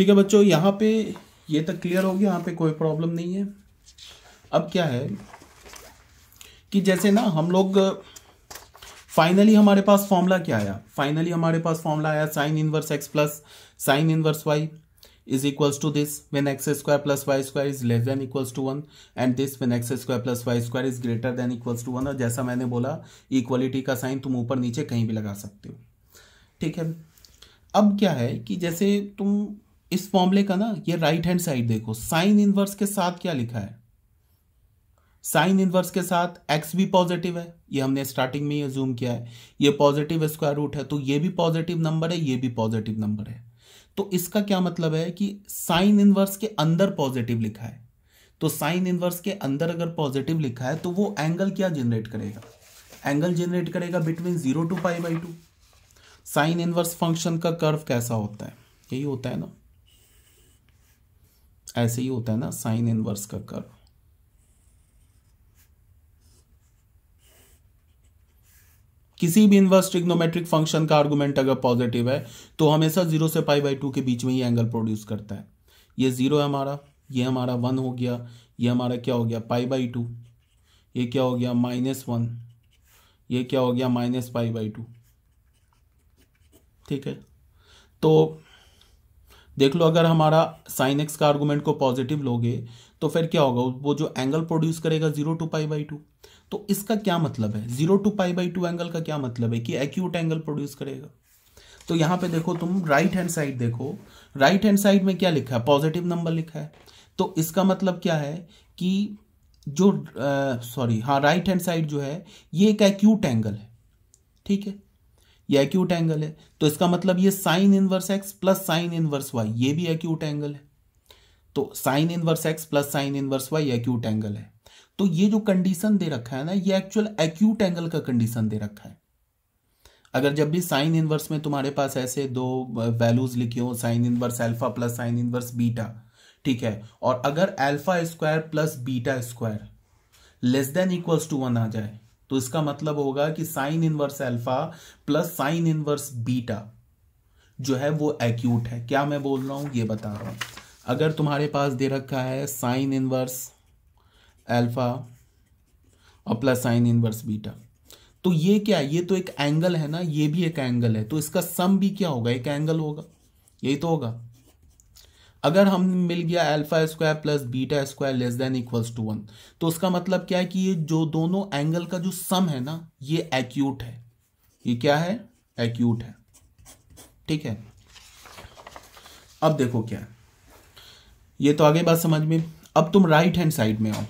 ठीक है बच्चों यहाँ पे ये तक क्लियर हो गया यहाँ पे कोई प्रॉब्लम नहीं है अब क्या है कि जैसे ना हम लोग फाइनली हमारे पास फॉर्मूला क्या आया फाइनली हमारे पास फॉर्मूला आया sine inverse x plus sine inverse y is equals to this when x square plus y square is less than equals to one and this when x square plus y square is greater than equals to one और जैसा मैंने बोला equality का sign तुम ऊपर नीचे कहीं भी लगा सकते हो ठीक है अब क्या है कि जैसे तुम इस फॉर्मूले का ना ये राइट हैंड साइड देखो साइन इनवर्स के साथ क्या लिखा है साइन इनवर्स के साथ एक्स भी पॉजिटिव है ये हमने स्टार्टिंग में ये जूम किया है ये पॉजिटिव स्क्वायर रूट है तो ये भी पॉजिटिव नंबर है ये भी पॉजिटिव नंबर है तो इसका क्या मतलब है कि साइन इनवर्स के अंदर पॉजिटिव लिखा है तो साइन इनवर्स के अंदर अगर पॉजिटिव लिखा है तो वो एंगल क्या जनरेट करेगा एंगल जनरेट करेगा between zero to five by two sine inverse function का कर्व कैसा होता है यही होता है ना ऐसे ही होता है ना साइन इनवर्स का कर्व किसी भी इनवर्स ट्रिग्नोमेट्रिक फंक्शन का आर्गुमेंट अगर पॉजिटिव है तो हमेशा जीरो से पाई बाई टू के बीच में ही एंगल प्रोड्यूस करता है ये जीरो है हमारा ये हमारा वन हो गया ये हमारा क्या हो गया पाई बाई टू ये क्या हो गया माइनस वन ये क्या हो गया माइनस पाई बाई टू ठीक है तो देख लो अगर हमारा साइन एक्स का आर्गूमेंट को पॉजिटिव लोगे तो फिर क्या होगा वो जो एंगल प्रोड्यूस करेगा zero to pi by two तो इसका क्या मतलब है zero to pi by two angle का क्या मतलब है कि एक्यूट एंगल प्रोड्यूस करेगा तो यहाँ पे देखो तुम राइट हैंड साइड देखो राइट हैंड साइड में क्या लिखा है पॉजिटिव नंबर लिखा है तो इसका मतलब क्या है कि जो सॉरी हाँ राइट हैंड साइड जो है ये एक एक्यूट एंगल है ठीक है ये एक्यूट एंगल है तो इसका मतलब ये sine inverse x plus sine inverse y ये भी एक्यूट एंगल है तो sine inverse x plus sine inverse y acute angle है तो ये जो कंडीशन दे रखा है ना ये एक्चुअल एक्यूट एंगल का कंडीशन दे रखा है अगर जब भी साइन इनवर्स में तुम्हारे पास ऐसे दो वैल्यूज लिखे हो sine inverse alpha plus sine inverse beta ठीक है और अगर alpha square plus beta square less than equals to one आ जाए तो इसका मतलब होगा कि sine inverse alpha plus sine inverse beta जो है वो एक्यूट है क्या मैं बोल रहा हूं ये बता रहा हूं अगर तुम्हारे पास दे रखा है साइन इनवर्स अल्फा और प्लस साइन इनवर्स बीटा तो ये क्या ये तो एक एंगल है ना ये भी एक एंगल है तो इसका सम भी क्या होगा एक एंगल होगा यही तो होगा अगर हम मिल गया alpha square plus beta square less than equals to one तो उसका मतलब क्या है कि ये जो दोनों एंगल का जो सम है ना ये एक्यूट है ये क्या है एक्यूट है ठीक है अब देखो क्या है ये तो आगे बात समझ में अब तुम राइट हैंड साइड में आओ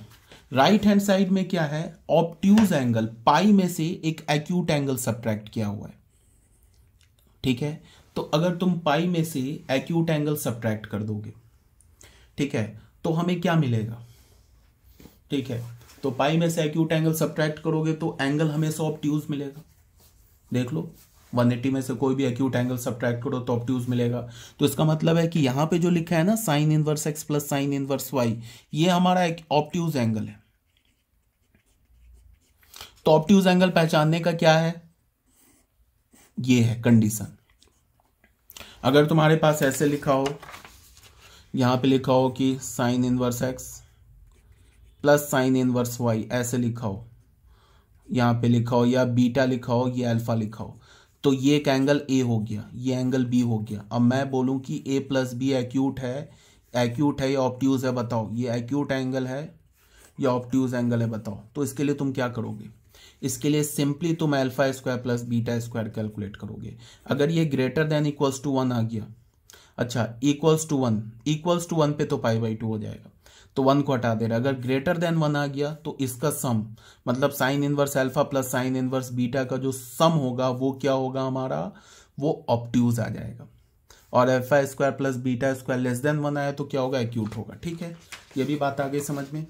राइट हैंड साइड में क्या है ऑप्ट्यूज एंगल पाई में से एक एक्यूट एंगल सब्ट्रैक्ट किया हुआ है ठीक है तो अगर तुम पाई में से एक्यूट एंगल सब्ट्रैक्ट कर दोगे ठीक है तो हमें क्या मिलेगा ठीक है तो पाई में से एक्यूट एंगल सब्ट्रैक्ट करोगे तो एंगल हमें सौ ऑप्ट्यूज मिलेगा देख लो 180 में से कोई भी एक्यूट एंगल सब्ट्रैक्ट करो तो ऑप्ट्यूज मिलेगा तो इसका मतलब है कि यहां पे जो लिखा है ना sine inverse x plus sine inverse y ये हमारा एक ऑप्ट्यूज एंगल है तो ऑप्ट्यूज एंगल पहचानने का क्या है ये है कंडीशन अगर तुम्हारे पास ऐसे लिखा हो यहाँ पे लिखा हो कि sine inverse x plus sine inverse y ऐसे लिखा हो यहाँ पे लिखा हो या बीटा लिखा हो या अल्फा लिखा हो तो ये एक एंगल ए हो गया ये एंगल बी हो गया अब मैं बोलूँ कि ए प्लस बी एक्यूट है एक्यूट है या ऑप्टूज़ है बताओ ये एक्यूट एंगल है या ऑप्ट्यूज एंगल है बताओ तो इसके लिए तुम क्या करोगे इसके लिए सिंपली तुम alpha square plus beta square calculate करोगे अगर ये greater than equals to one आ गया अच्छा equals to one equals to one पे तो पाई बाई टू हो जाएगा तो वन को हटा दे रहा अगर ग्रेटर देन वन आ गया तो इसका सम मतलब sine inverse alpha plus sine inverse beta का जो सम होगा वो क्या होगा हमारा वो ऑप्ट्यूज आ जाएगा और alpha square plus beta square less than one आया तो क्या होगा एक्यूट होगा ठीक है ये भी बात आ गई समझ में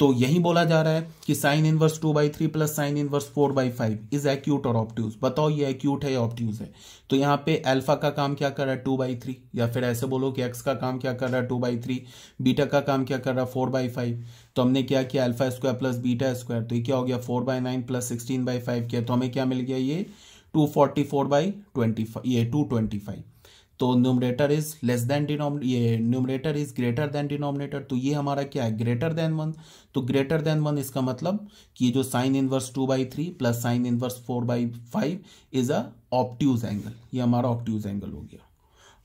तो यही बोला जा रहा है कि sine inverse two by three plus sine inverse four by five is acute और ऑप्टिव बताओ ये एक्यूट है या ऑप्टिव है तो यहाँ पे अल्फा का काम क्या कर रहा है टू बाई थ्री या फिर ऐसे बोलो कि एक्स का काम क्या कर रहा है टू बाई थ्री बीटा का काम क्या कर रहा है फोर बाई फाइव तो हमने क्या किया alpha square plus beta square तो ये क्या हो गया four by nine plus sixteen by five किया तो हमें क्या मिल गया ये two forty four by twenty five ये टू ट्वेंटी फाइव तो numerator is less than denom ये numerator is greater than denominator तो ये हमारा क्या है ग्रेटर देन वन तो ग्रेटर देन वन इसका मतलब कि जो sine inverse two by three plus sine inverse four by five is a obtuse angle ये हमारा ऑप्ट्यूज एंगल हो गया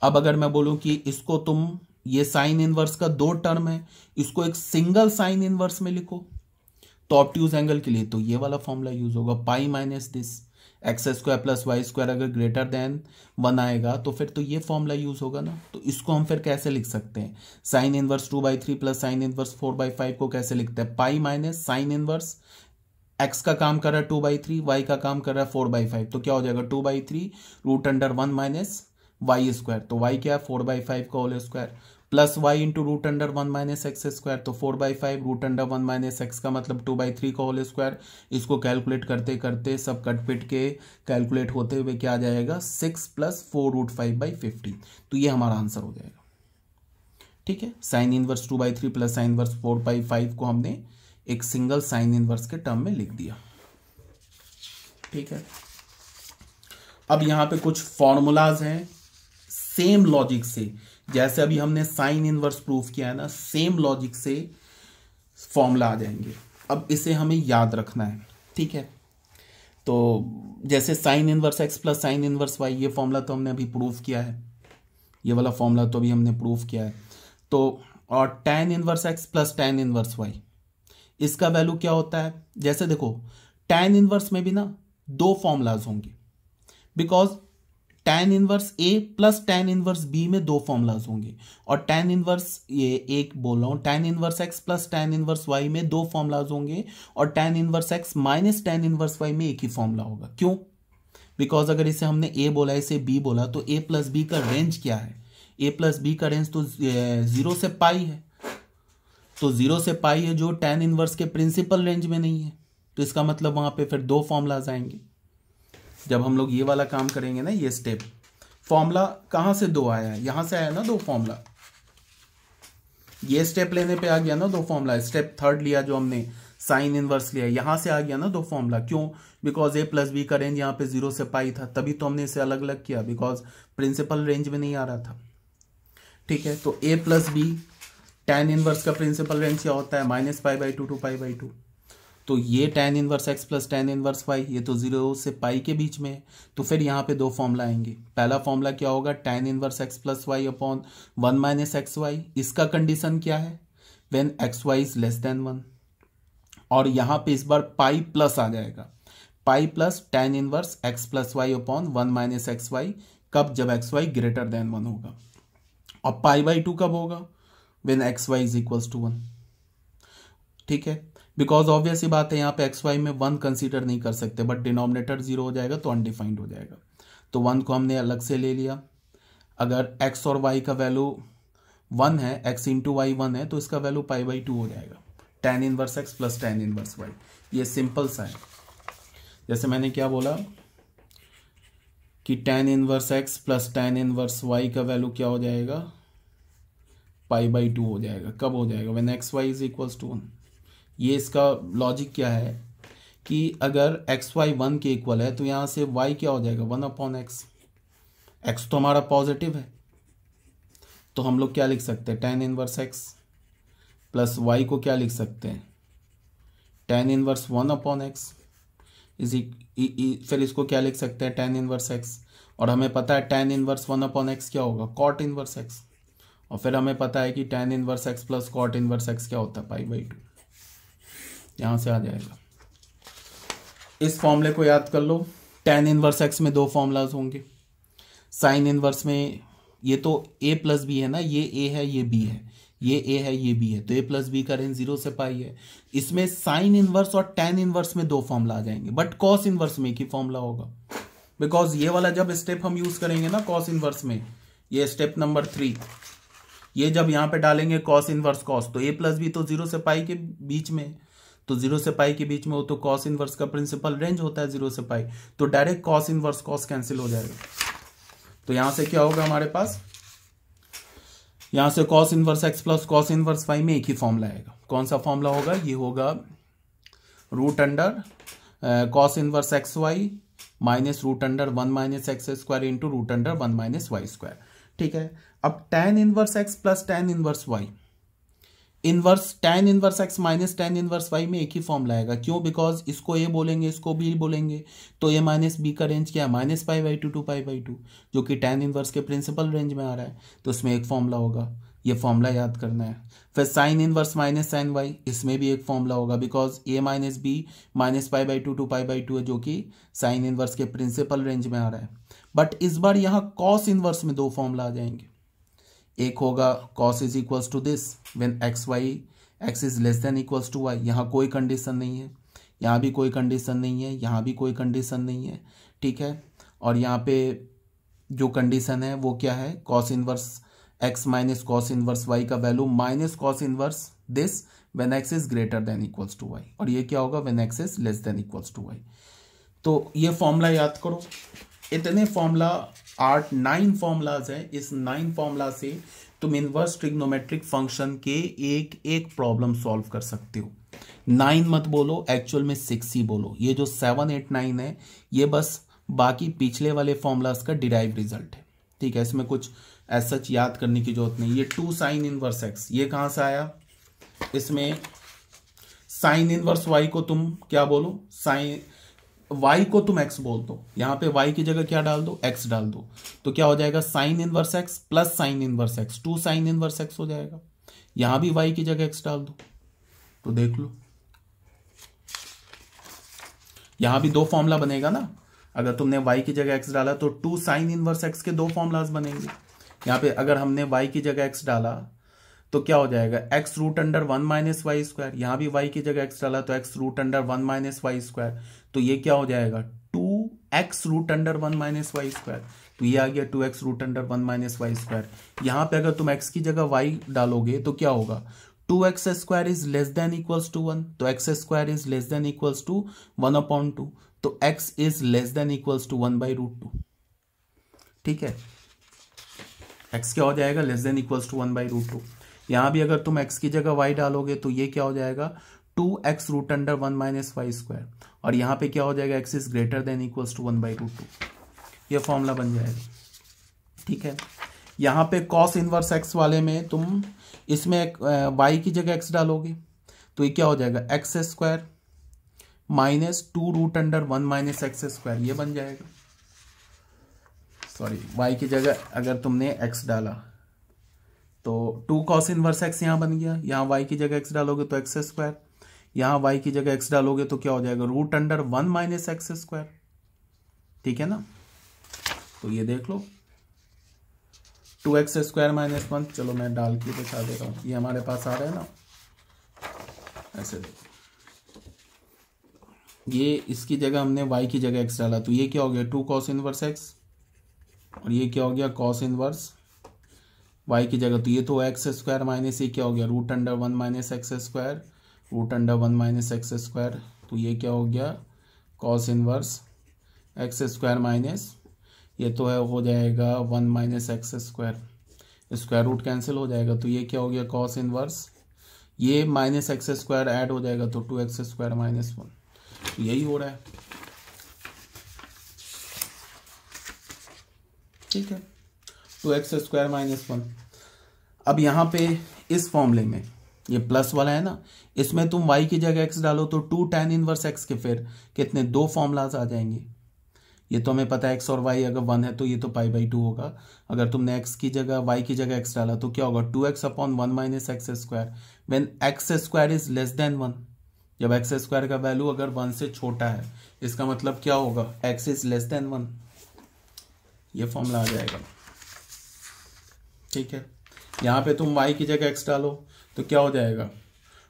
अब अगर मैं बोलूँ कि इसको तुम ये साइन इनवर्स का दो टर्म है इसको एक सिंगल साइन इनवर्स में लिखो तो ऑप्ट्यूज एंगल के लिए तो ये वाला फॉर्मूला यूज होगा pi minus this x square plus y square अगर ग्रेटर देन वन आएगा तो फिर तो ये फॉर्मूला यूज होगा ना तो इसको हम फिर कैसे लिख सकते हैं sine inverse two by three plus sine inverse four by five को कैसे लिखते हैं pi minus sine inverse x का काम कर रहा है टू बाई थ्री वाई का काम कर रहा है फोर बाई फाइव तो क्या हो जाएगा two by three root under one minus y square तो वाई क्या है फोर बाई फाइव का whole square plus y into root under one minus x square तो four by five root under one minus x का मतलब two by three का whole square इसको calculate करते करते सब कटपिट के कैलकुलेट होते हुए क्या आ जाएगा six plus four root five by fifty तो ये हमारा आंसर हो जाएगा ठीक है sine inverse two by three plus sine inverse four by five को हमने एक सिंगल साइन इनवर्स के टर्म में लिख दिया ठीक है अब यहाँ पे कुछ फॉर्मूलाज हैं सेम लॉजिक से जैसे अभी हमने साइन इनवर्स प्रूफ किया है ना सेम लॉजिक से फॉर्मूला आ जाएंगे अब इसे हमें याद रखना है ठीक है तो जैसे sine inverse x plus sine inverse y ये फॉर्मूला तो हमने अभी प्रूफ किया है ये वाला फॉर्मूला तो अभी हमने प्रूफ किया है तो और tan inverse x plus tan inverse y इसका वैल्यू क्या होता है जैसे देखो टेन इनवर्स में भी ना दो फॉर्मूलाज होंगे because tan inverse a plus tan inverse b में दो फॉर्मूलाज होंगे और टेन इनवर्स ये एक बोल रहा हूँ tan inverse x plus tan inverse y में दो फॉर्मूलाज होंगे और tan inverse x minus tan inverse y में एक ही फॉर्मूला होगा क्यों बिकॉज अगर इसे हमने ए बोला इसे बी बोला तो ए प्लस बी का रेंज क्या है तो, ए प्लस बी का रेंज तो जीरो से पाई है तो जीरो से पाई है जो टेन इनवर्स के प्रिंसिपल रेंज में नहीं है तो इसका मतलब वहां पे फिर दो फॉर्मूलाज आएंगे जब हम लोग ये वाला काम करेंगे ना ये स्टेप फॉर्मूला कहां से दो आया है यहां से आया ना दो फॉर्मूला ये स्टेप लेने पे आ गया ना दो फॉर्मूला स्टेप थर्ड लिया जो हमने साइन इनवर्स लिया यहां से आ गया ना दो फॉर्मूला क्यों बिकॉज ए प्लस बी का रेंज यहाँ पे जीरो से पाई था तभी तो हमने इसे अलग अलग किया बिकॉज प्रिंसिपल रेंज में नहीं आ रहा था ठीक है तो a plus b tan inverse का प्रिंसिपल रेंज क्या होता है minus pi by two to pi by two तो ये tan inverse x plus tan inverse y ये तो जीरो से पाई के बीच में है तो फिर यहाँ पे दो फॉर्मूला आएंगे पहला फॉर्मूला क्या होगा tan inverse x plus y upon one minus x y इसका कंडीशन क्या है when x y is less than one और यहाँ पे इस बार पाई प्लस आ जाएगा pi plus tan inverse x plus y upon one minus x y कब जब x y greater than one होगा और पाई बाई टू कब होगा when x y is equals to one ठीक है बिकॉज ऑब्वियस ही बात है यहाँ पे एक्स वाई में वन कंसिडर नहीं कर सकते बट डिनोमिनेटर जीरो हो जाएगा तो अनडिफाइंड हो जाएगा तो वन को हमने अलग से ले लिया अगर एक्स और वाई का वैल्यू वन है एक्स इंटू वाई वन है तो इसका वैल्यू पाई बाई टू हो जाएगा tan inverse x plus tan inverse y ये सिंपल सा है जैसे मैंने क्या बोला कि tan inverse x plus tan inverse y का वैल्यू क्या हो जाएगा पाई बाई टू हो जाएगा कब हो जाएगा when x y is equals to one ये इसका लॉजिक क्या है कि अगर एक्स वाई वन के इक्वल है तो यहाँ से वाई क्या हो जाएगा वन अपॉन एक्स एक्स तो हमारा पॉजिटिव है तो हम लोग क्या लिख सकते हैं tan inverse x plus y को क्या लिख सकते हैं tan inverse one upon x is फिर इसको क्या लिख सकते हैं टेन इनवर्स एक्स और हमें पता है tan inverse one upon x क्या होगा कॉट इनवर्स एक्स और फिर हमें पता है कि tan inverse x plus cot inverse x क्या होता है पाई बाई टू यहां से आ जाएगा इस फॉर्मूले को याद कर लो टेन इनवर्स एक्स में दो फॉर्मूलाज होंगे साइन इनवर्स में ये तो ए प्लस बी है ना ये ए है ये बी है ये ए है ये बी है तो ए प्लस बी का रेंज जीरो से पाई है इसमें साइन इनवर्स और टेन इनवर्स में दो फॉर्मूला आ जाएंगे बट कॉस इनवर्स में एक ही फॉर्मूला होगा बिकॉज ये वाला जब स्टेप हम यूज करेंगे ना कॉस इनवर्स में ये स्टेप नंबर थ्री ये जब यहां पे डालेंगे कॉस इनवर्स कॉस तो ए प्लस बी तो जीरो से पाई के बीच में तो जीरो से पाई के बीच में हो तो कॉस इनवर्स का प्रिंसिपल रेंज होता है जीरो से पाई तो direct cos inverse cos cancel हो जाएगा तो यहां से क्या होगा हमारे पास यहां से cos inverse x plus cos inverse y में एक ही फॉर्मला आएगा कौन सा फॉर्मला होगा ये होगा root under cos inverse x y minus root under one minus x square into root under one minus y square ठीक है अब tan inverse x plus tan inverse y inverse tan inverse x minus tan inverse y में एक ही form लाएगा क्यों because इसको ए बोलेंगे इसको बी बोलेंगे तो ए माइनस बी का रेंज क्या है minus pi by two to pi by two जो कि टेन इनवर्स के प्रिंसिपल रेंज में आ रहा है तो इसमें एक फॉर्मूला होगा ये फॉर्मूला याद करना है फिर sine inverse minus sine y इसमें भी एक फॉर्मूला होगा because A minus B minus five by two to pi by two है जो कि साइन इनवर्स के प्रिंसिपल रेंज में आ रहा है बट इस बार यहाँ कॉस इनवर्स में दो फॉर्मूला आ जाएंगे एक होगा cos is equals to this when x y x is less than equals to y यहाँ कोई कंडीशन नहीं है यहाँ भी कोई कंडीशन नहीं है यहाँ भी कोई कंडीशन नहीं है ठीक है और यहाँ पे जो कंडीशन है वो क्या है cos inverse x minus cos inverse y का value minus cos inverse this when x is greater than equals to y और ये क्या होगा when x is less than equals to y तो ये फॉर्मूला याद करो इतने फॉर्मूला आठ नाइन फॉर्मूलाज है इस नाइन फॉर्मूला से तुम इनवर्स ट्रिग्नोमेट्रिक फंक्शन के एक एक प्रॉब्लम सॉल्व कर सकते हो नाइन मत बोलो एक्चुअल में सिक्स ही बोलो ये जो सेवन एट नाइन है ये बस बाकी पिछले वाले फॉर्मूलाज का डिराइव रिजल्ट है ठीक है इसमें कुछ ऐसा याद करने की जरूरत नहीं ये टू साइन इनवर्स एक्स ये कहां से आया इसमें साइन इनवर्स वाई को तुम क्या बोलो साइन वाई को तुम एक्स बोल दो यहां पे वाई की जगह क्या डाल दो एक्स डाल दो तो क्या हो जाएगा sine inverse x plus sine inverse x two sine inverse x हो जाएगा यहां भी वाई की जगह एक्स डाल दो तो देख लो यहां भी दो फॉर्मूला बनेगा ना अगर तुमने वाई की जगह एक्स डाला तो टू साइन इनवर्स एक्स के दो फॉर्मूलाज बनेंगे यहां पे अगर हमने वाई की जगह एक्स डाला तो क्या हो जाएगा x root under one minus y square यहां भी वाई की जगह एक्स डाला तो x root under one minus y square तो ये क्या हो जाएगा two x root under one minus y square तो ये आ गया two x root under one minus y square यहां पर अगर तुम एक्स की जगह वाई डालोगे तो क्या होगा two x square is less than equals to one तो x square is less than equals to one upon two तो x is less than equals to one by root two ठीक है एक्स क्या हो जाएगा less than equals to one by root two यहां भी अगर तुम एक्स की जगह वाई डालोगे तो ये क्या हो जाएगा two x root under one minus y square और यहां पे क्या हो जाएगा x is greater than equal to one by root two ये फॉर्मूला बन जाएगा ठीक है यहां पे कॉस इनवर्स एक्स वाले में तुम इसमें वाई की जगह एक्स डालोगे तो ये क्या हो जाएगा x square minus two root under one minus x square यह बन जाएगा सॉरी वाई की जगह अगर तुमने एक्स डाला तो टू कॉस इनवर्स एक्स यहां बन गया यहाँ वाई की जगह एक्स डालोगे तो एक्स स्क्वायर यहाँ वाई की जगह एक्स डालोगे तो क्या हो जाएगा root under one minus x square ठीक है ना तो ये देख लो two x square minus one चलो मैं डाल के बचा दे रहा हूँ ये हमारे पास आ रहा है ना ऐसे देखो ये इसकी जगह हमने वाई की जगह एक्स डाला तो ये क्या हो गया टू कॉस इनवर्स एक्स और ये क्या हो गया कॉस इनवर्स वाई की जगह तो ये तो एक्स स्क्वायर माइनस ये क्या हो गया root under one minus x square root under one minus x square तो ये क्या हो गया cos inverse x square minus ये तो है हो जाएगा one minus x square square root cancel हो जाएगा तो ये क्या हो गया कॉस इनवर्स ये माइनस एक्स स्क्वायर एड हो जाएगा तो two x square minus one यही हो रहा है ठीक है two x square minus one अब यहाँ पे इस फॉर्मूले में ये प्लस वाला है ना इसमें तुम वाई की जगह एक्स डालो तो टू टेन इनवर्स एक्स के फिर कितने दो फॉर्मूलाज आ जाएंगे ये तो हमें पता है एक्स और वाई अगर वन है तो ये तो पाई बाई टू होगा अगर तुमने एक्स की जगह वाई की जगह एक्स डाला तो क्या होगा two x upon one minus x square when x square is less than one जब एक्स स्क्वायर का वैल्यू अगर वन से छोटा है इसका मतलब क्या होगा x is less than one ये फॉर्मूला आ जाएगा ठीक है यहाँ पे तुम y की जगह x डालो तो क्या हो जाएगा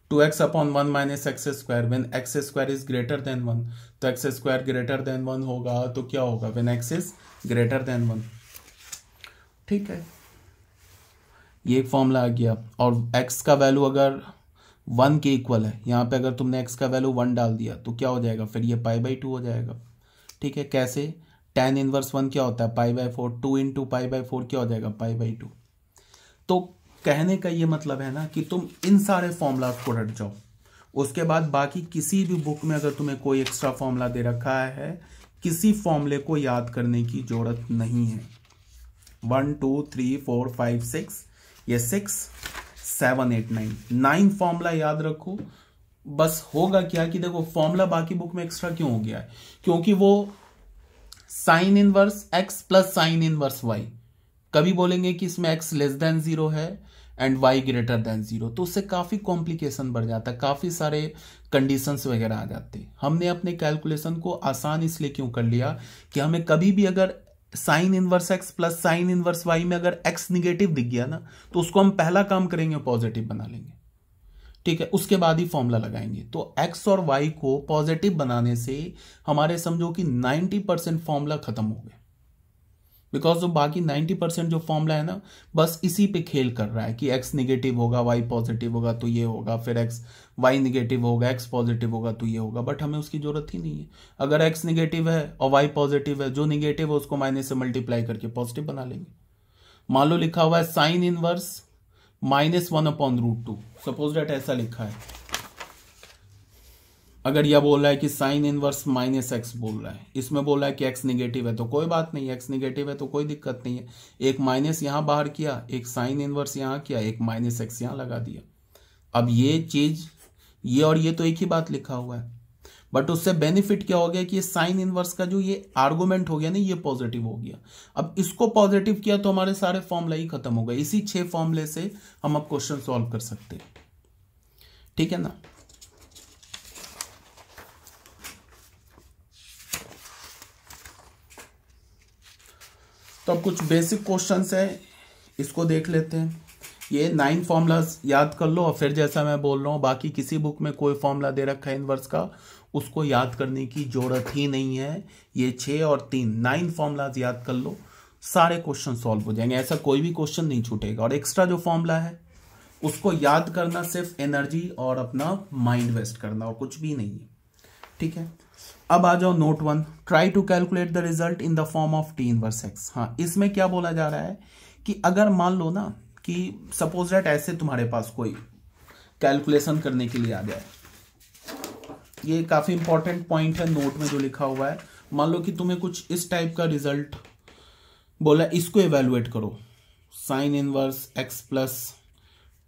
two x upon one minus x square when x square is greater than one तो x square greater than one होगा तो क्या होगा when x is greater than one ठीक है ये एक फॉर्मूला आ गया और एक्स का वैल्यू अगर वन के इक्वल है यहाँ पे अगर तुमने एक्स का वैल्यू वन डाल दिया तो क्या हो जाएगा फिर ये पाई बाई टू हो जाएगा ठीक है कैसे टेन इनवर्स वन क्या होता है pi by four two in two pi by four क्या हो जाएगा पाई बाई टू तो कहने का ये मतलब है ना कि तुम इन सारे फॉर्मूलाज को रट जाओ उसके बाद बाकी किसी भी बुक में अगर तुम्हें कोई एक्स्ट्रा फॉर्मूला दे रखा है किसी फॉर्मूले को याद करने की ज़रूरत नहीं है one two three four five six ये six seven eight nine nine formula याद रखो बस होगा क्या कि देखो फॉर्मूला बाकी बुक में एक्स्ट्रा क्यों हो गया है क्योंकि वो sine inverse x plus sine inverse y कभी बोलेंगे कि इसमें एक्स लेस देन ज़ीरो है and y greater than zero तो उससे काफ़ी कॉम्प्लिकेशन बढ़ जाता है काफ़ी सारे कंडीशंस वगैरह आ जाते हमने अपने कैलकुलेशन को आसान इसलिए क्यों कर लिया कि हमें कभी भी अगर sine inverse x plus sine inverse y में अगर एक्स निगेटिव दिख गया ना तो उसको हम पहला काम करेंगे पॉजिटिव बना लेंगे ठीक है उसके बाद ही फॉर्मूला लगाएंगे तो एक्स और वाई को पॉजिटिव बनाने से हमारे समझो कि 90 परसेंट फॉर्मूला खत्म हो गया बिकॉज जो बाकी 90 परसेंट जो फॉर्मला है ना बस इसी पे खेल कर रहा है कि एक्स निगेटिव होगा वाई पॉजिटिव होगा तो ये होगा फिर एक्स वाई निगेटिव होगा एक्स पॉजिटिव होगा तो ये होगा बट हमें उसकी जरूरत ही नहीं है अगर एक्स निगेटिव है और वाई पॉजिटिव है जो निगेटिव है उसको माइनस से मल्टीप्लाई करके पॉजिटिव बना लेंगे मान लो लिखा हुआ है sine inverse minus one upon root two suppose that ऐसा लिखा है अगर यह बोल रहा है कि साइन इनवर्स माइनस एक्स बोल रहा है इसमें बोल रहा है कि एक्स निगेटिव है तो कोई बात नहीं एक्स निगेटिव है तो कोई दिक्कत नहीं है एक माइनस यहां बाहर किया एक साइन इनवर्स यहाँ किया एक माइनस एक्स यहां लगा दिया अब ये चीज ये और ये तो एक ही बात लिखा हुआ है बट उससे बेनिफिट क्या हो गया कि साइन इनवर्स का जो ये आर्गूमेंट हो गया ना ये पॉजिटिव हो गया अब इसको पॉजिटिव किया तो हमारे सारे फॉर्मला ही खत्म हो गए इसी छह फॉर्मले से हम अब क्वेश्चन सॉल्व कर सकते हैं ठीक है ना तो अब कुछ बेसिक क्वेश्चंस है इसको देख लेते हैं ये नाइन फॉर्मूलाज याद कर लो और फिर जैसा मैं बोल रहा हूँ बाकी किसी बुक में कोई फॉर्मूला दे रखा है इनवर्स का उसको याद करने की ज़रूरत ही नहीं है ये छः और तीन नाइन फॉर्मूलाज याद कर लो सारे क्वेश्चन सॉल्व हो जाएंगे ऐसा कोई भी क्वेश्चन नहीं छूटेगा और एक्स्ट्रा जो फॉर्मूला है उसको याद करना सिर्फ एनर्जी और अपना माइंड वेस्ट करना और कुछ भी नहीं है ठीक है अब आ जाओ note one try to calculate the result in the form of T inverse x हाँ इसमें क्या बोला जा रहा है कि अगर मान लो ना कि सपोज डेट ऐसे तुम्हारे पास कोई कैलकुलेशन करने के लिए आ जाए ये काफ़ी इंपॉर्टेंट पॉइंट है नोट में जो लिखा हुआ है मान लो कि तुम्हें कुछ इस टाइप का रिजल्ट बोला इसको इवेलुएट करो sine inverse x plus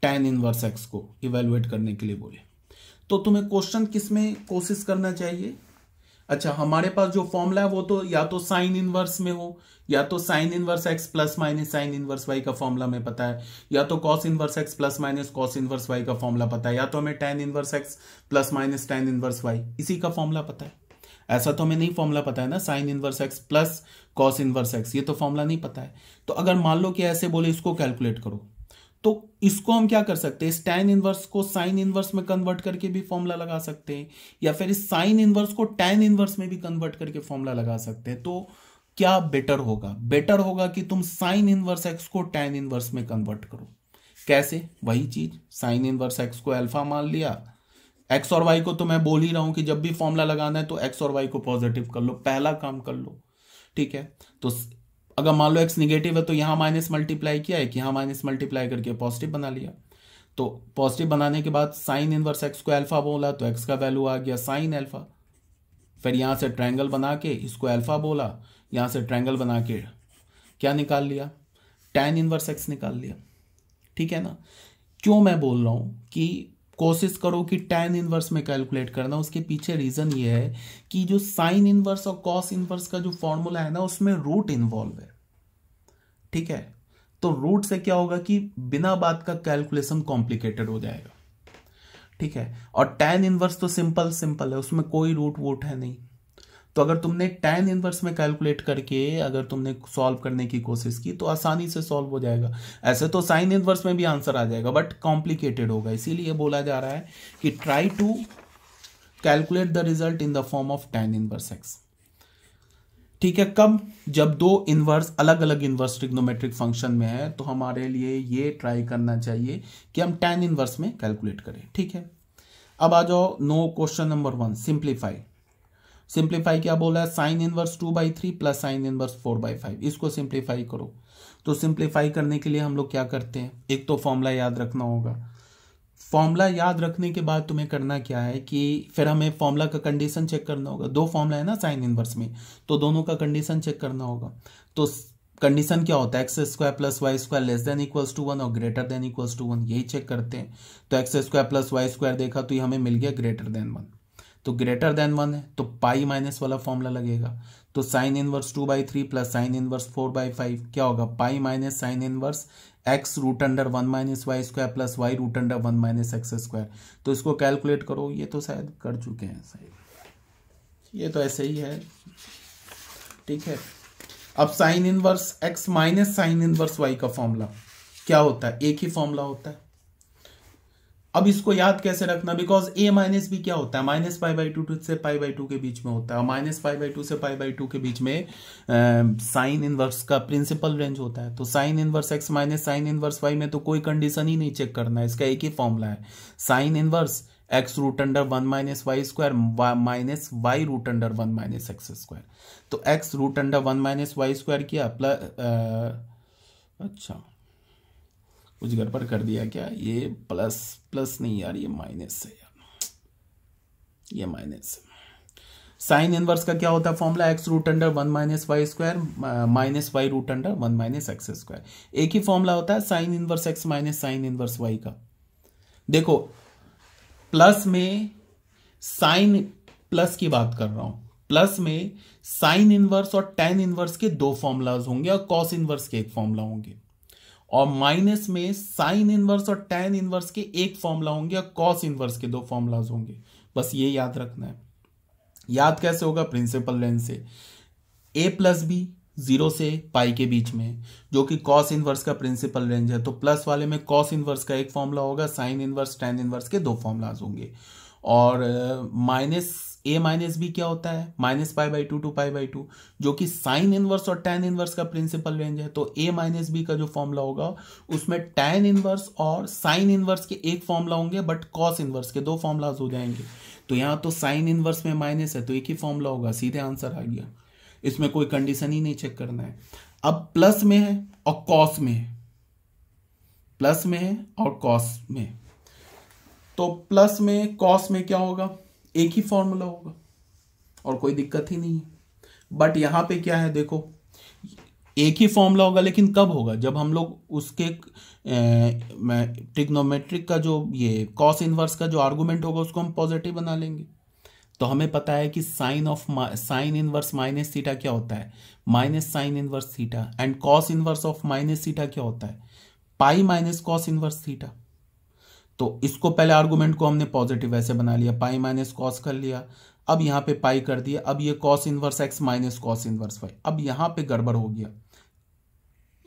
tan inverse x को इवेलुएट करने के लिए बोले तो तुम्हें क्वेश्चन किस में कोशिश करना चाहिए अच्छा हमारे पास जो फॉर्मूला है वो तो या तो साइन इनवर्स में हो या तो sine inverse x plus minus sine inverse y का फॉर्मूला में पता है या तो cos inverse x plus minus cos inverse y का फॉर्मूला पता है या तो हमें tan inverse x plus minus tan inverse y इसी का फॉर्मूला पता है ऐसा तो हमें नहीं फॉर्मूला पता है ना sine inverse x plus cos inverse x ये तो फॉर्मूला नहीं पता है तो अगर मान लो कि ऐसे बोले इसको कैलकुलेट करो तो इसको हम क्या कर सकते हैं टैन इनवर्स को साइन इनवर्स में कन्वर्ट करके भी फॉर्मूला लगा सकते हैं या फिर इस साइन इनवर्स को टैन इनवर्स में भी कन्वर्ट करके फॉर्मूला लगा सकते हैं तो क्या बेटर होगा बेटर होगा कि तुम साइन इनवर्स एक्स को टैन इनवर्स में कन्वर्ट करो कैसे वही चीज साइन इनवर्स एक्स को अल्फा मान लिया एक्स और वाई को तो मैं बोल ही रहा हूं कि जब भी फॉर्मूला लगाना है तो एक्स और वाई को पॉजिटिव कर लो पहला काम कर लो ठीक है तो अगर मान लो एक्स निगेटिव है तो यहाँ माइनस मल्टीप्लाई किया है कि यहाँ माइनस मल्टीप्लाई करके पॉजिटिव बना लिया तो पॉजिटिव बनाने के बाद साइन इनवर्स एक्स को अल्फा बोला तो एक्स का वैल्यू आ गया साइन अल्फा फिर यहाँ से ट्रायंगल बना के इसको अल्फा बोला यहाँ से ट्रायंगल बना के क्या निकाल लिया टेन इनवर्स एक्स निकाल लिया ठीक है ना क्यों मैं बोल रहा हूँ कि कोशिश करो कि टेन इनवर्स में कैलकुलेट करना उसके पीछे रीज़न ये है कि जो साइन इनवर्स और कॉस इनवर्स का जो फॉर्मूला है ना उसमें रूट इन्वॉल्व है ठीक है तो रूट से क्या होगा कि बिना बात का कैलकुलेशन कॉम्प्लिकेटेड हो जाएगा ठीक है और टेन इनवर्स तो सिंपल सिंपल है उसमें कोई रूट वोट है नहीं तो अगर तुमने टेन इनवर्स में कैलकुलेट करके अगर तुमने सॉल्व करने की कोशिश की तो आसानी से सॉल्व हो जाएगा ऐसे तो साइन इनवर्स में भी आंसर आ जाएगा बट कॉम्प्लिकेटेड होगा इसीलिए बोला जा रहा है कि try to calculate the result in the form of tan inverse x ठीक है कब जब दो इनवर्स अलग अलग इनवर्स ट्रिग्नोमेट्रिक फंक्शन में है तो हमारे लिए ये ट्राई करना चाहिए कि हम टेन इनवर्स में कैलकुलेट करें ठीक है अब आ जाओ now question number one simplify simplify क्या बोला है sine inverse two by three plus sine inverse four by five इसको सिंप्लीफाई करो तो सिंप्लीफाई करने के लिए हम लोग क्या करते हैं एक तो फॉर्मूला याद रखना होगा फॉर्मूला याद रखने के बाद तुम्हें करना क्या है कि फिर हमें फॉर्मूला का कंडीशन चेक करना होगा दो फॉर्मूला है ना साइन इनवर्स में तो दोनों का कंडीशन चेक करना होगा तो कंडीशन क्या होता है x square plus y square less than equals to one और greater than equals to one यही चेक करते हैं तो x square plus y square देखा तो ये हमें मिल गया ग्रेटर देन वन तो ग्रेटर देन वन है तो पाई माइनस वाला फॉर्मूला लगेगा तो sine inverse two by three plus sine inverse four by five क्या होगा pi minus sine inverse x root under one minus y square plus y root under one minus x square तो इसको calculate करो ये तो शायद कर चुके हैं शायद ये तो ऐसे ही है ठीक है अब sine inverse x minus sine inverse y का फॉर्मूला क्या होता है एक ही फॉर्मूला होता है अब इसको याद कैसे रखना बिकॉज ए माइनस बी क्या होता है माइनस फाइव बाई टू से फाइव बाई टू के बीच में होता है और माइनस फाइव बाई टू से फाइव बाई टू के बीच में साइन इनवर्स का प्रिंसिपल रेंज होता है तो sine inverse x minus sine inverse y में तो कोई कंडीशन ही नहीं चेक करना है इसका एक ही फॉर्मूला है sine inverse x root under one minus y square minus y root under one minus x square तो x root under one minus y square किया प्लस अच्छा कुछ गड़बड़ कर दिया क्या ये प्लस प्लस नहीं यार ये माइनस है यार ये माइनस साइन इनवर्स का क्या होता है formula x root under one minus y square minus y root under one minus x square एक ही फॉर्मूला होता है sine inverse x minus sine inverse y का देखो प्लस में साइन प्लस की बात कर रहा हूं प्लस में साइन इनवर्स और टेन इनवर्स के दो फॉर्मूलाज होंगे और कॉस इनवर्स के एक फॉर्मूला होंगे और माइनस में साइन इनवर्स और टेन इनवर्स के एक फॉर्मुला होंगे और कॉस इनवर्स के दो फॉर्मुलाज होंगे बस ये याद रखना है याद कैसे होगा प्रिंसिपल लेंथ से ए प्लस बी जीरो से पाई के बीच में जो कि कॉस इनवर्स का प्रिंसिपल रेंज है तो प्लस वाले में कॉस इनवर्स का एक फॉर्मूला होगा साइन इनवर्स टेन इनवर्स के दो फॉर्मूलाज होंगे और minus uh, A minus B क्या होता है minus pi by two to pi by two जो कि साइन इनवर्स और टेन इनवर्स का प्रिंसिपल रेंज है तो ए माइनस बी का जो फॉर्मूला होगा उसमें टेन इनवर्स और साइन इनवर्स के एक फॉर्मूला होंगे बट कॉस इनवर्स के दो फॉर्मूलाज हो जाएंगे तो यहाँ तो साइन इनवर्स में माइनस है तो एक ही फॉर्मूला होगा सीधे आंसर आ गया इसमें कोई कंडीशन ही नहीं चेक करना है अब प्लस में है और कॉस में है प्लस में है और कॉस में तो प्लस में कॉस में क्या होगा एक ही फॉर्मूला होगा और कोई दिक्कत ही नहीं है बट यहां पे क्या है देखो एक ही फॉर्मूला होगा लेकिन कब होगा जब हम लोग उसके ट्रिग्नोमेट्रिक का जो ये कॉस इनवर्स का जो आर्गुमेंट होगा उसको हम पॉजिटिव बना लेंगे तो हमें पता है कि sine of sine inverse minus theta क्या होता है minus sine inverse theta and cos inverse of minus theta क्या होता है पाई माइनस कॉस इनवर्स सीटा तो इसको पहले आर्गूमेंट को हमने पॉजिटिव ऐसे बना लिया पाई माइनस कॉस कर लिया अब यहाँ पे पाई कर दिया अब ये cos inverse x minus cos inverse y अब यहाँ पे गड़बड़ हो गया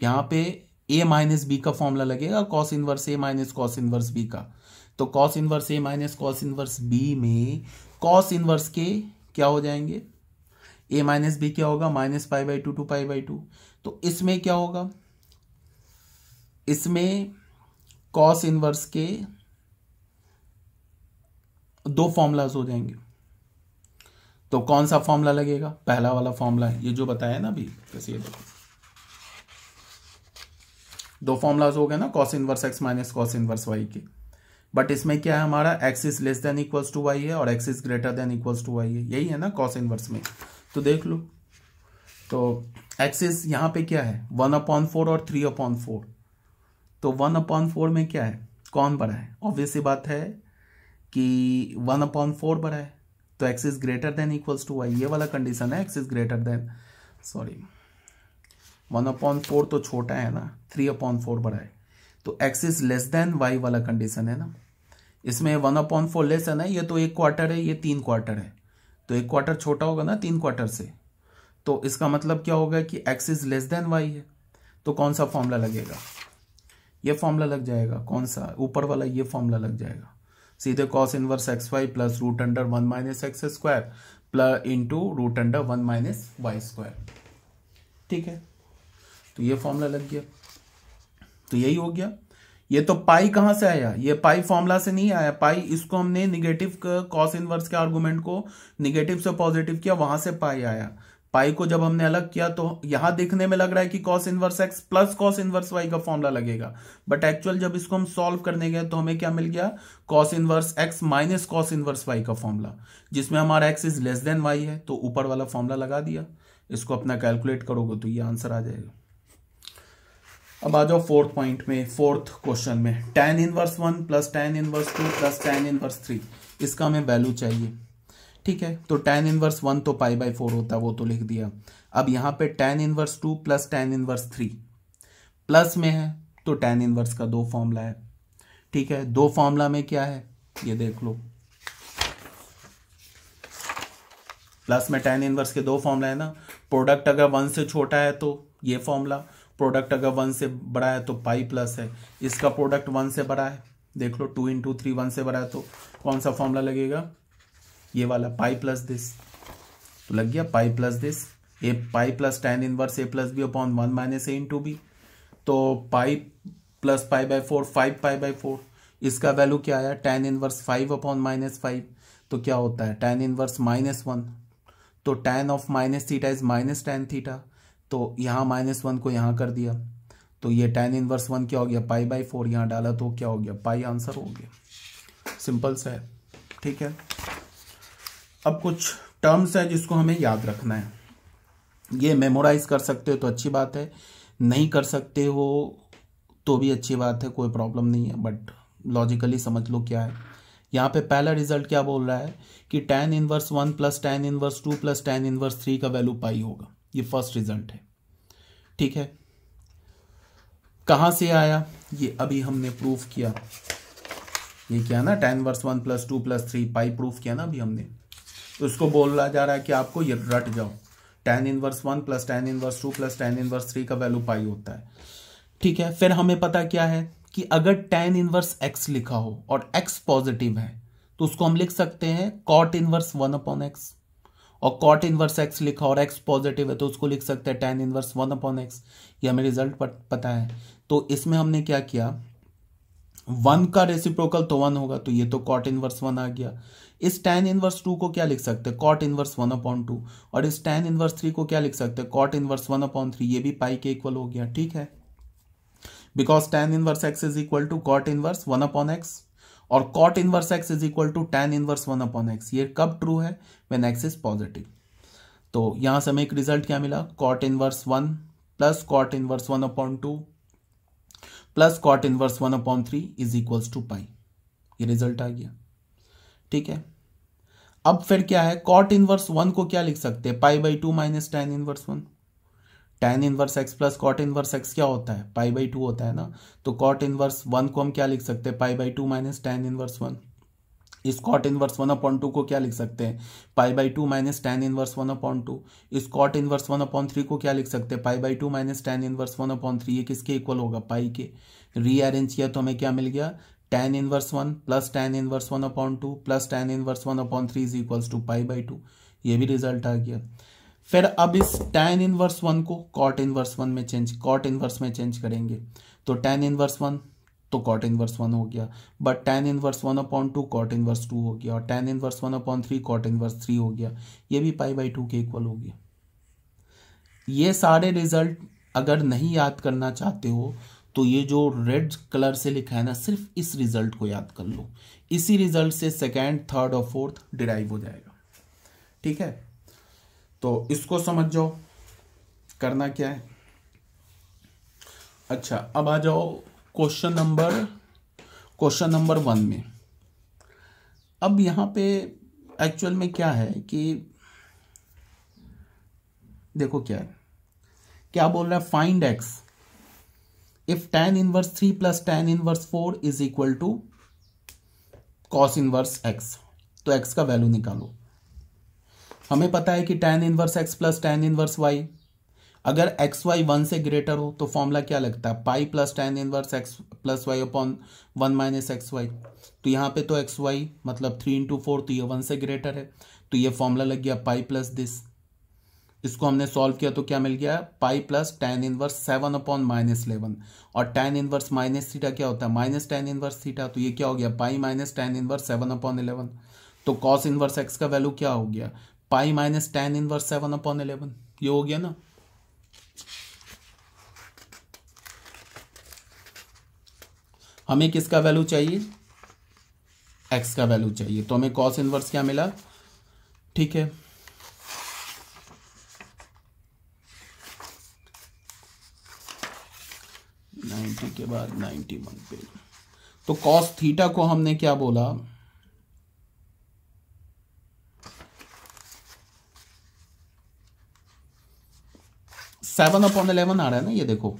यहाँ पे ए माइनस बी का फॉर्मूला लगेगा cos inverse a minus cos inverse b का तो cos inverse a minus cos inverse b में कॉस इनवर्स के क्या हो जाएंगे ए माइनस बी क्या होगा minus pi by two to pi by two तो इसमें क्या होगा इसमें कॉस इनवर्स के दो फॉर्मूलाज हो जाएंगे तो कौन सा फॉर्मूला लगेगा पहला वाला फॉर्मूला ये जो बताया ना अभी कैसे ये देखो दो फॉर्मूलाज हो गए ना cos inverse x minus cos inverse y के बट इसमें क्या है हमारा x is less than equals to y है और x is greater than equals to y है यही है ना कॉस इनवर्स में तो देख लो तो एक्स इज यहाँ पे क्या है वन अपॉन फोर और थ्री अपॉन फोर तो वन अपॉन फोर में क्या है कौन बड़ा है ऑब्वियस सी बात है कि वन अपॉन फोर बड़ा है तो x is greater than equals to y ये वाला कंडीशन है x is greater than sorry one upon four तो छोटा है ना थ्री अपॉन फोर बड़ा है तो x is less than y वाला कंडीशन है ना इसमें वन अपॉन फोर लेस है ना ये तो एक क्वार्टर है ये तीन क्वार्टर है तो एक क्वार्टर छोटा होगा ना तीन क्वार्टर से तो इसका मतलब क्या होगा कि x is less than y है तो कौन सा फॉर्मूला लगेगा ये फॉर्मूला लग जाएगा कौन सा ऊपर वाला ये फॉर्मूला लग जाएगा सीधे cos inverse x y plus root under one minus x square plus into root under one minus y square ठीक है तो ये फॉर्मूला लग गया तो यही हो गया ये तो पाई कहां से आया ये पाई फॉर्मूला से नहीं आया पाई इसको हमने निगेटिव कॉस इनवर्स के आर्गूमेंट को निगेटिव से पॉजिटिव किया वहां से पाई आया पाई को जब हमने अलग किया तो यहां देखने में लग रहा है कि cos inverse x plus cos inverse y का फॉर्मुला लगेगा बट एक्चुअल जब इसको हम सॉल्व करने गए तो हमें क्या मिल गया cos inverse x minus cos inverse y का फॉर्मुला जिसमें हमारा x is less than y है तो ऊपर वाला फॉर्मुला लगा दिया इसको अपना कैलकुलेट करोगे तो ये आंसर आ जाएगा अब आ जाओ फोर्थ पॉइंट में फोर्थ क्वेश्चन में tan inverse one plus tan inverse two plus tan inverse three इसका हमें वैल्यू चाहिए ठीक है तो tan इनवर्स वन तो पाई बाई फोर होता है वो तो लिख दिया अब यहां पे tan inverse two plus tan inverse three plus में है तो tan इनवर्स का दो फॉर्मूला है ठीक है दो फॉर्मूला में क्या है ये देख लो प्लस में tan इनवर्स के दो फॉर्मूला है ना प्रोडक्ट अगर वन से छोटा है तो ये फॉर्मूला प्रोडक्ट अगर वन से बड़ा है तो पाई प्लस है इसका प्रोडक्ट वन से बड़ा है देख लो टू इंटू थ्री वन से बड़ा है तो कौन सा फॉर्मूला लगेगा ये वाला पाई प्लस दिस तो लग गया pi plus this a pi plus tan inverse a plus b upon one minus a into b तो pi plus pi by four five pi by four इसका वैल्यू क्या आया tan inverse five upon minus five तो क्या होता है tan inverse minus one तो tan of minus theta is minus tan theta तो यहाँ माइनस वन को यहाँ कर दिया तो ये टेन इनवर्स वन क्या हो गया पाई बाई फोर यहाँ डाला तो क्या हो गया पाई आंसर हो गया सिंपल सा है ठीक है अब कुछ टर्म्स है जिसको हमें याद रखना है ये मेमोराइज कर सकते हो तो अच्छी बात है नहीं कर सकते हो तो भी अच्छी बात है कोई प्रॉब्लम नहीं है बट लॉजिकली समझ लो क्या है यहाँ पे पहला रिजल्ट क्या बोल रहा है कि tan inverse one plus tan inverse two plus tan inverse three का वैल्यू पाई होगा ये फर्स्ट रिजल्ट है ठीक है कहाँ से आया ये अभी हमने प्रूफ किया ये क्या ना tan inverse one plus two plus three pi proof किया ना अभी हमने तो उसको बोला जा रहा है कि आपको ये रट जाओ tan inverse one plus tan inverse two plus tan inverse three का वैल्यू पाई होता है ठीक है फिर हमें पता क्या है कि अगर टेन इनवर्स एक्स लिखा हो और एक्स पॉजिटिव है तो उसको हम लिख सकते हैं cot inverse one upon x और कॉट इनवर्स एक्स लिखा और एक्स पॉजिटिव है तो उसको लिख सकते हैं tan inverse one upon x ये हमें रिजल्ट पता है तो इसमें हमने क्या किया वन का रेसिप्रोकल तो वन होगा तो ये तो कॉट इनवर्स वन आ गया इस टेन इनवर्स टू को क्या लिख सकते हैं cot inverse one upon two और इस टेन इनवर्स थ्री को क्या लिख सकते हैं cot inverse one upon three ये भी पाई के इक्वल हो गया ठीक है because tan inverse x is equal to cot inverse one upon x और cot inverse x is equal to tan inverse one upon x ये कब ट्रू है वेन एक्स इज पॉजिटिव तो यहां से हमें एक रिजल्ट क्या मिला cot inverse one plus cot inverse one upon two plus cot inverse one upon three is equals to pi ये रिजल्ट आ गया ठीक है अब फिर क्या है कॉट इनवर्स वन को क्या लिख सकते हैं pi by two minus tan inverse one tan inverse x plus cot inverse x क्या होता है पाई बाई टू होता है ना तो कॉट इनवर्स वन को हम क्या लिख सकते हैं pi by two minus tan inverse one इस cot inverse one upon two को क्या लिख सकते हैं pi by two minus tan inverse one upon two इस cot inverse one upon three को क्या लिख सकते हैं pi by two minus tan inverse one upon three ये किसके इक्वल होगा पाई के रीअरेंज किया तो हमें क्या मिल गया tan inverse one plus tan inverse one upon two plus tan inverse one upon three is equals to pi by two ये भी रिजल्ट आ गया फिर अब इस tan इनवर्स वन को कॉट इनवर्स वन में चेंज कॉट इनवर्स में चेंज करेंगे तो tan इनवर्स वन तो कॉट इनवर्स वन हो गया but tan inverse one upon two cot inverse two हो गया और tan inverse one upon three cot inverse three हो गया ये भी पाई बाई टू के इक्वल हो गया ये सारे रिजल्ट अगर नहीं याद करना चाहते हो तो ये जो रेड कलर से लिखा है ना सिर्फ इस रिजल्ट को याद कर लो इसी रिजल्ट से सेकेंड थर्ड और फोर्थ डिराइव हो जाएगा ठीक है तो इसको समझ जाओ करना क्या है अच्छा अब आ जाओ question number question number one में अब यहां पे एक्चुअल में क्या है कि देखो क्या है क्या बोल रहा है find x if tan inverse three plus tan inverse four is equal to cos inverse x तो एक्स का वैल्यू निकालो हमें पता है कि tan inverse x plus tan inverse y अगर एक्स वाई वन से ग्रेटर हो तो फॉर्मूला क्या लगता है pi plus tan inverse x plus y upon one minus x y तो यहाँ पे तो एक्स वाई मतलब थ्री इंटू फोर तो ये वन से ग्रेटर है तो ये फॉर्मूला लग गया पाई प्लस दिस इसको हमने सॉल्व किया तो क्या मिल गया pi plus tan inverse seven upon minus eleven और टेन इनवर्स माइनस सीटा क्या होता है माइनस टेन इनवर्स सीटा तो ये क्या हो गया pi minus tan inverse seven upon eleven तो कॉस इनवर्स एक्स का वैल्यू क्या हो गया pi minus tan inverse seven upon eleven ये हो गया ना हमें किसका वैल्यू चाहिए एक्स का वैल्यू चाहिए तो हमें कॉस इनवर्स क्या मिला ठीक है बाद 90 वन पे तो कॉस थीटा को हमने क्या बोला सेवन अपॉन इलेवन आ रहा है ना ये देखो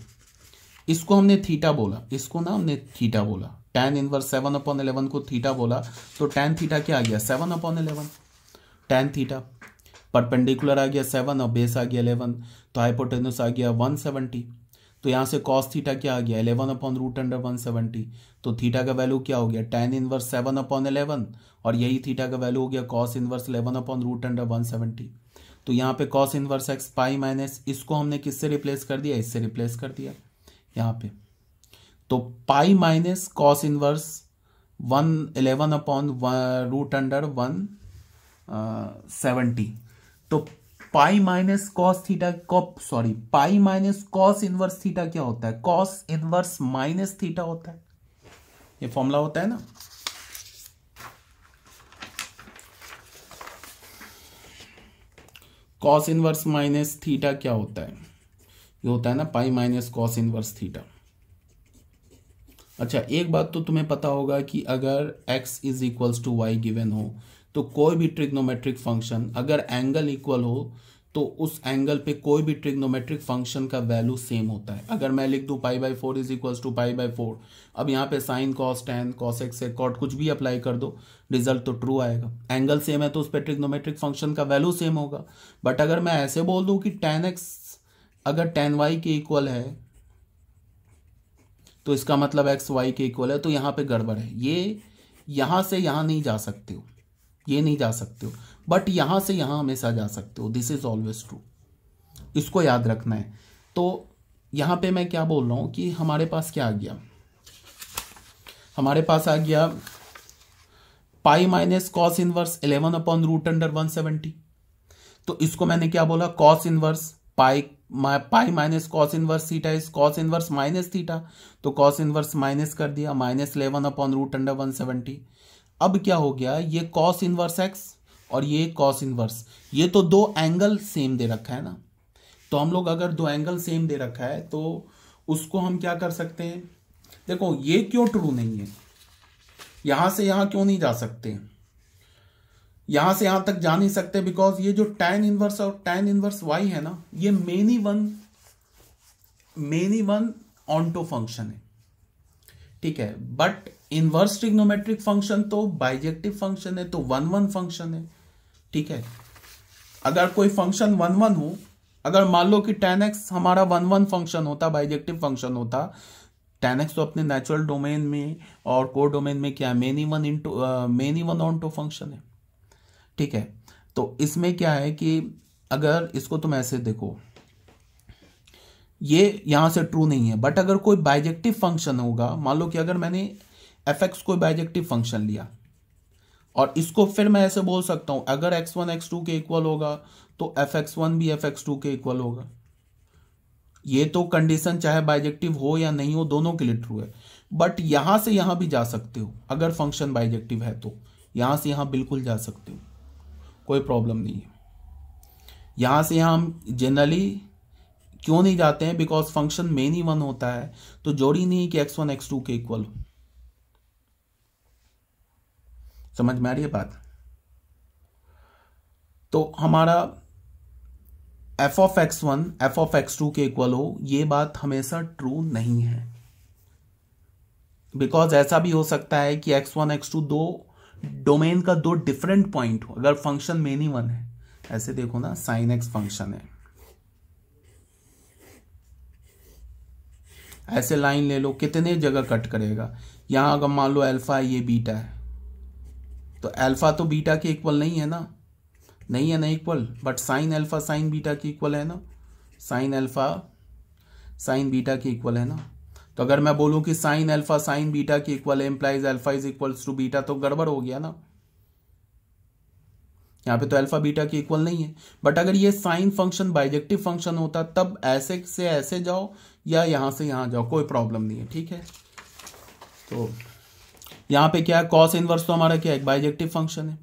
इसको हमने थीटा बोला इसको ना हमने थीटा बोला tan inverse seven upon eleven को थीटा बोला तो टेन थीटा क्या आ गया seven upon eleven tan theta perpendicular आ गया सेवन और बेस आ गया इलेवन तो हाइपोटेनस आ गया वन सेवनटी तो यहाँ से कॉस थीटा क्या आ गया eleven upon root under one seventy तो थीटा का वैल्यू क्या हो गया tan inverse seven upon eleven और यही थीटा का वैल्यू हो गया cos inverse eleven upon root under one seventy तो यहाँ पे cos inverse x pi minus इसको हमने किससे रिप्लेस कर दिया इससे रिप्लेस कर दिया यहाँ पे तो pi minus cos inverse one eleven upon root under one seventy तो pi minus cos theta sorry pi minus cos inverse theta क्या होता है कॉस इनवर्स माइनस थीटा होता है ये फॉर्मूला होता है ना कॉस इनवर्स माइनस थीटा क्या होता है ये होता है ना pi minus cos inverse theta अच्छा एक बात तो तुम्हें पता होगा कि अगर x is equals to y given हो तो कोई भी ट्रिग्नोमेट्रिक फंक्शन अगर एंगल इक्वल हो तो उस एंगल पे कोई भी ट्रिग्नोमेट्रिक फंक्शन का वैल्यू सेम होता है अगर मैं लिख दू pi by four is equal to pi by four अब यहाँ पे sine cos tan cosec cot कुछ भी अप्लाई कर दो रिजल्ट तो ट्रू आएगा एंगल सेम है तो उस पर ट्रिग्नोमेट्रिक फंक्शन का वैल्यू सेम होगा बट अगर मैं ऐसे बोल दूँ कि टेन एक्स अगर टेन वाई के इक्वल है तो इसका मतलब एक्स वाई के इक्वल है तो यहाँ पे गड़बड़ है ये यहाँ से यहाँ नहीं जा सकते हो ये नहीं जा सकते हो बट यहां से यहां हमेशा जा सकते हो दिस इज़ ऑलवेज ट्रू इसको याद रखना है तो यहां पे मैं क्या बोल रहा हूं कि हमारे पास क्या आ गया हमारे पास आ गया pi minus cos inverse eleven upon root under one seventy तो इसको मैंने क्या बोला cos inverse pi pi minus cos inverse theta is cos inverse minus theta तो कॉस इनवर्स माइनस कर दिया minus eleven upon root under one seventy अब क्या हो गया ये कॉस इनवर्स एक्स और ये कॉस इनवर्स ये तो दो एंगल सेम दे रखा है ना तो हम लोग अगर दो एंगल सेम दे रखा है तो उसको हम क्या कर सकते हैं देखो ये क्यों ट्रू नहीं है यहां से यहां क्यों नहीं जा सकते यहां से यहां तक जा नहीं सकते बिकॉज ये जो टैन इनवर्स और टेन इनवर्स वाई है ना ये many one many one onto function है ठीक है बट इनवर्स ट्रिग्नोमेट्रिक फंक्शन तो बाइजेक्टिव फंक्शन है तो वन वन फंक्शन है ठीक है अगर कोई फंक्शन वन वन हो अगर मान लो कि टेन एक्स हमारा वन वन फंक्शन होता बाइजेक्टिव फंक्शन होता टेन एक्स तो अपने नेचुरल डोमेन में और कोर डोमेन में क्या many one into many one onto function है ठीक है तो इसमें क्या है कि अगर इसको तुम ऐसे देखो ये यहां से ट्रू नहीं है बट अगर कोई बाइजेक्टिव फंक्शन होगा मान लो कि अगर मैंने एफ एक्स को बाइजेक्टिव फंक्शन लिया और इसको फिर मैं ऐसे बोल सकता हूं अगर एक्स वन एक्स टू के इक्वल होगा तो एफ एक्स वन भी एफ एक्स टू के इक्वल होगा ये तो कंडीशन चाहे बाइजेक्टिव हो या नहीं हो दोनों के लिए ट्रू है बट यहां से यहां भी जा सकते हो अगर फंक्शन बाइजेक्टिव है तो यहां से यहां बिल्कुल जा सकते हो कोई प्रॉब्लम नहीं है यहां से यहां हम जनरली क्यों नहीं जाते हैं बिकॉज फंक्शन मेन ही वन होता है तो जोड़ी नहीं कि एक्स वन एक्स टू के इक्वल हो समझ में आ रही है बात तो हमारा F of X one F of X two के इक्वल हो ये बात हमेशा ट्रू नहीं है बिकॉज ऐसा भी हो सकता है कि एक्स वन एक्स टू दो डोमेन का दो डिफरेंट पॉइंट हो अगर फंक्शन मेनी वन है ऐसे देखो ना साइन एक्स फंक्शन है ऐसे लाइन ले लो कितने जगह कट करेगा यहां अगर मान लो अल्फा ये बीटा है तो अल्फा तो बीटा के इक्वल नहीं है ना नहीं है ना equal but sine alpha sine beta के इक्वल है ना साइन अल्फा साइन बीटा के इक्वल है ना तो अगर मैं बोलूं कि साइन अल्फा साइन बीटा के इक्वल है implies alpha is equal to beta तो गड़बड़ हो गया ना यहाँ पे तो अल्फा बीटा के इक्वल नहीं है बट अगर ये साइन फंक्शन बाइजेक्टिव फंक्शन होता तब ऐसे से ऐसे जाओ या यहां से यहां जाओ कोई प्रॉब्लम नहीं है ठीक है तो यहाँ पे क्या है कॉस इनवर्स तो हमारा क्या है बाइजेक्टिव फंक्शन है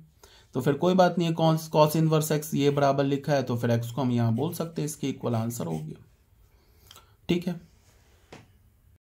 तो फिर कोई बात नहीं है कौन कॉस इनवर्स एक्स ये बराबर लिखा है तो फिर एक्स को हम यहाँ बोल सकते हैं इसके इक्वल आंसर हो गया ठीक है